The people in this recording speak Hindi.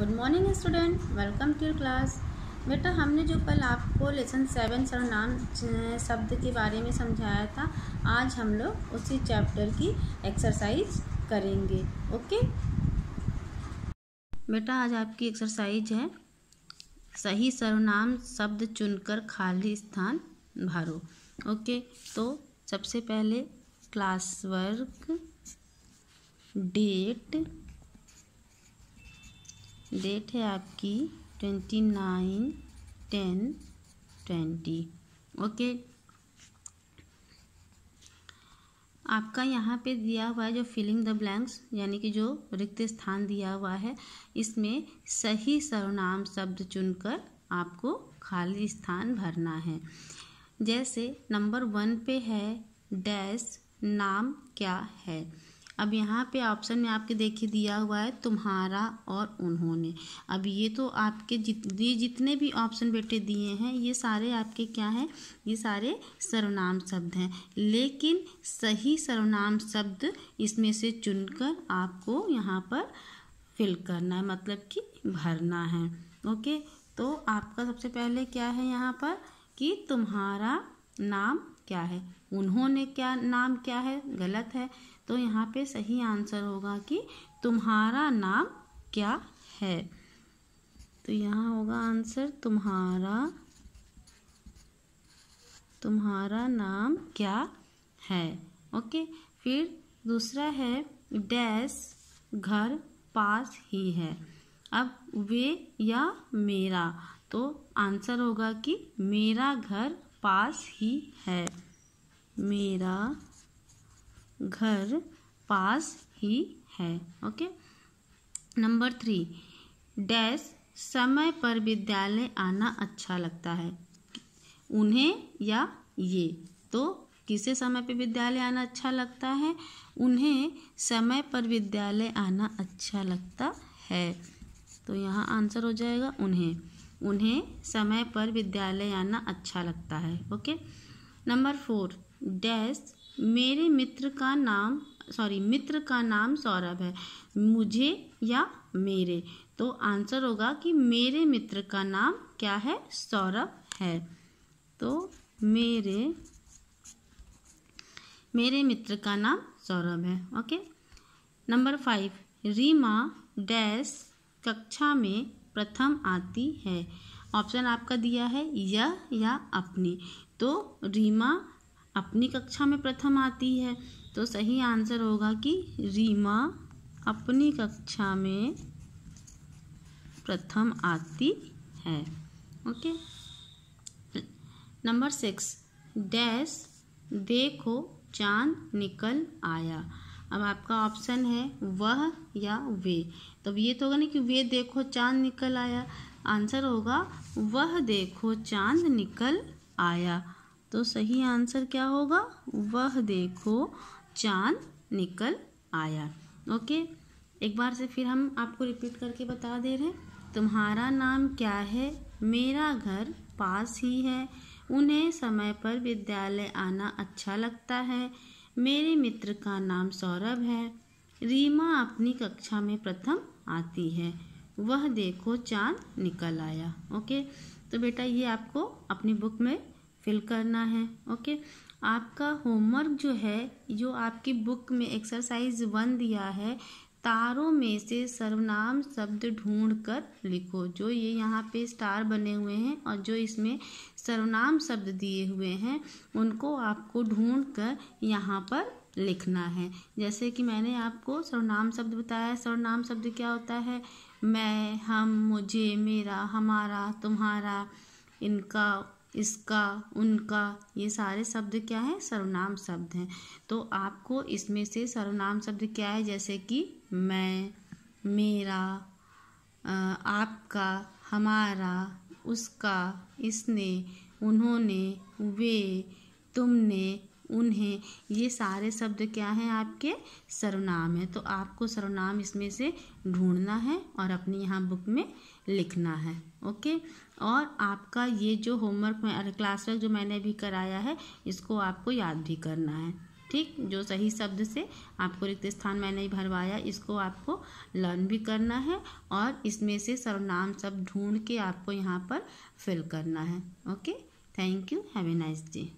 good morning student welcome to your class बेटा हमने जो कल आपको लेसन सेवन सर्वनाम शब्द के बारे में समझाया था आज हम लोग उसी चैप्टर की एक्सरसाइज करेंगे ओके बेटा आज आपकी एक्सरसाइज है सही सर्वनाम शब्द चुनकर खाली स्थान भरो ओके तो सबसे पहले क्लास वर्क डेट डेट है आपकी twenty nine ten twenty okay आपका यहाँ पे दिया हुआ है जो फिलिंग द ब्लैंक्स यानी कि जो रिक्त स्थान दिया हुआ है इसमें सही सर्वनाम शब्द चुनकर आपको खाली स्थान भरना है जैसे नंबर वन पे है डैश नाम क्या है अब यहाँ पे ऑप्शन में आपके देखिए दिया हुआ है तुम्हारा और उन्होंने अब ये तो आपके जित ये जितने भी ऑप्शन बेटे दिए हैं ये सारे आपके क्या हैं ये सारे सर्वनाम शब्द हैं लेकिन सही सर्वनाम शब्द इसमें से चुनकर आपको यहाँ पर फिल करना है मतलब कि भरना है ओके तो आपका सबसे पहले क्या है यहाँ पर कि तुम्हारा नाम क्या है उन्होंने क्या नाम क्या है गलत है तो यहाँ पे सही आंसर होगा कि तुम्हारा नाम क्या है तो यहाँ होगा आंसर तुम्हारा तुम्हारा नाम क्या है ओके फिर दूसरा है डैश घर पास ही है अब वे या मेरा तो आंसर होगा कि मेरा घर पास ही है मेरा घर पास ही है ओके नंबर थ्री डैश समय पर विद्यालय आना अच्छा लगता है उन्हें या ये तो किसे समय पर विद्यालय आना अच्छा लगता है उन्हें समय पर विद्यालय आना अच्छा लगता है तो यहाँ आंसर हो जाएगा उन्हें उन्हें समय पर विद्यालय आना अच्छा लगता है ओके नंबर फोर डैश मेरे मित्र का नाम सॉरी मित्र का नाम सौरभ है मुझे या मेरे तो आंसर होगा कि मेरे मित्र का नाम क्या है सौरभ है तो मेरे मेरे मित्र का नाम सौरभ है okay number five Reema dash कक्षा में प्रथम आती है ऑप्शन आपका दिया है यह या, या अपनी तो रीमा अपनी कक्षा में प्रथम आती है तो सही आंसर होगा कि रीमा अपनी कक्षा में प्रथम आती है ओके नंबर सिक्स डैश देखो चांद निकल आया अब आपका ऑप्शन है वह या वे तो ये तो होगा ना कि वे देखो चांद निकल आया आंसर होगा वह देखो चांद निकल आया तो सही आंसर क्या होगा वह देखो चांद निकल आया ओके एक बार से फिर हम आपको रिपीट करके बता दे रहे हैं तुम्हारा नाम क्या है मेरा घर पास ही है उन्हें समय पर विद्यालय आना अच्छा लगता है मेरे मित्र का नाम सौरभ है रीमा अपनी कक्षा में प्रथम आती है वह देखो चांद निकल आया ओके तो बेटा ये आपको अपनी बुक में फिल करना है ओके आपका होमवर्क जो है जो आपकी बुक में एक्सरसाइज वन दिया है तारों में से सर्वनाम शब्द ढूंढकर कर लिखो जो ये यहाँ पे स्टार बने हुए हैं और जो इसमें सर्वनाम शब्द दिए हुए हैं उनको आपको ढूंढकर कर यहाँ पर लिखना है जैसे कि मैंने आपको सर्वनाम शब्द बताया सर्वनाम शब्द क्या होता है मैं हम मुझे मेरा हमारा तुम्हारा इनका इसका उनका ये सारे शब्द क्या है सर्वनाम शब्द हैं तो आपको इसमें से सर्वनाम शब्द क्या है जैसे कि मैं मेरा आपका हमारा उसका इसने उन्होंने वे तुमने उन्हें ये सारे शब्द क्या हैं आपके सर्वनाम है तो आपको सर्वनाम इसमें से ढूंढना है और अपनी यहाँ बुक में लिखना है ओके और आपका ये जो होमवर्क में क्लास वर्क जो मैंने अभी कराया है इसको आपको याद भी करना है ठीक जो सही शब्द से आपको रिक्त स्थान मैंने भरवाया इसको आपको लर्न भी करना है और इसमें से सर्वनाम शब्द ढूंढ के आपको यहाँ पर फिल करना है okay thank you have a nice day